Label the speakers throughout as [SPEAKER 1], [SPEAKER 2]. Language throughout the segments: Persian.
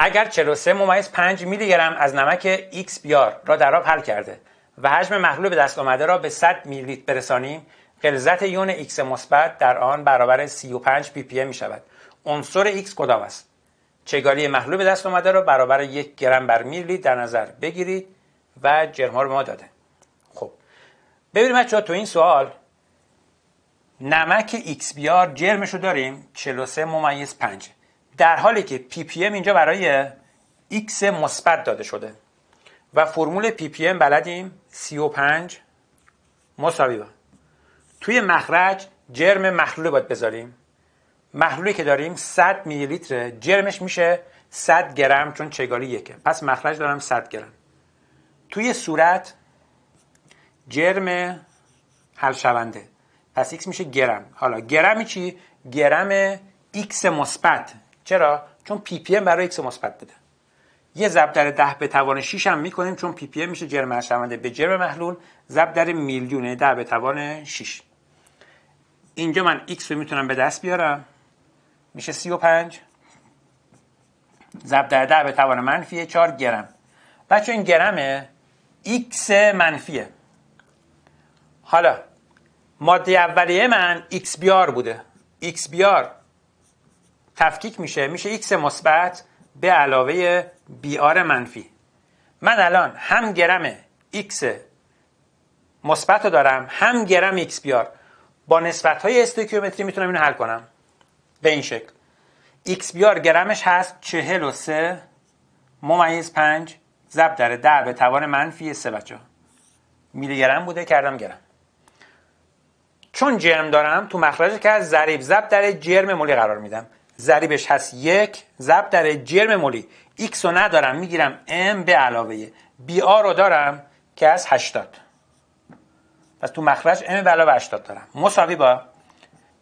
[SPEAKER 1] اگر 43 ممیز 5 میلی گرم از نمک XBR بیار را در آب حل کرده و حجم محلول به دست آمده را به 100 میلی برسانیم غلظت یون X مثبت در آن برابر 35 پی پی می شود عنصر X کدام است چگالی محلول به دست آمده را برابر یک گرم بر میلی در نظر بگیرید و جرم رو ما داده خب ببینیم بچه‌ها تو این سوال نمک XBR بیار جرمش رو داریم 43 ممیز 5 در حالی که پی اینجا برای x مثبت داده شده و فرمول پی پی ام بلدیم 35 مساوی با توی مخرج جرم محلول باید بذاریم محلولی که داریم 100 میلی جرمش میشه 100 گرم چون چگالی یکه پس مخرج دارم 100 گرم توی صورت جرم حل شونده پس x میشه گرم حالا گرمی چی گرم x مثبت چرا چون پی پی ام برای ایکس مثبت بده یه ضرب در 10 به توان 6 هم میکنیم چون پی پی ام میشه جرم هر به جرم محلول ضرب در میلیون 10 به توان 6 اینجا من x رو میتونم به دست بیارم میشه 35 ضرب در 10 به توان منفی 4 گرم بچه این گرمه x منفیه حالا ماده اولیه من ایکس بیار بوده ایکس بیار تفکیک میشه میشه x مثبت به علاوه بی آر منفی من الان هم گرم x مثبت رو دارم هم گرم x بی آر با نسبت های استوکیومتری میتونم اینو حل کنم به این شکل x بی آر گرمش هست سه ممیز 5 زب در 10 به توان منفی 3 بچه میلی گرم بوده کردم گرم چون جرم دارم تو مخرج که از ضریب زب در جرم مولی قرار میدم ضریبش هست یک ضرب در جرم مولی x رو ندارم میگیرم m به علاوه بی آ رو دارم که از 80 پس تو مخرج m به علاوه 80 دارم مساوی با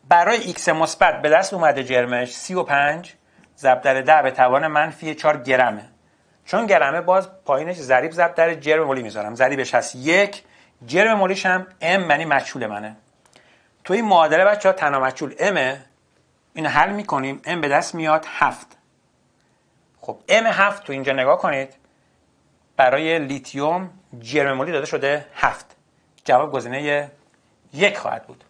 [SPEAKER 1] برای x مثبت به دست اومده جرمش 35 ضرب در 10 به توان منفی 4 گرمه چون گرمه باز پایینش ضریب ضرب در جرم مولی میذارم ضریبش هست یک جرم مولیش هم m یعنی مجهول منه تو این معادله بچه ها تنها مجهول m این حل میکنیم ام به دست میاد هفت. خب ام 7 تو اینجا نگاه کنید برای لیتیوم جرم مولی داده شده هفت. جواب گزینه یک خواهد بود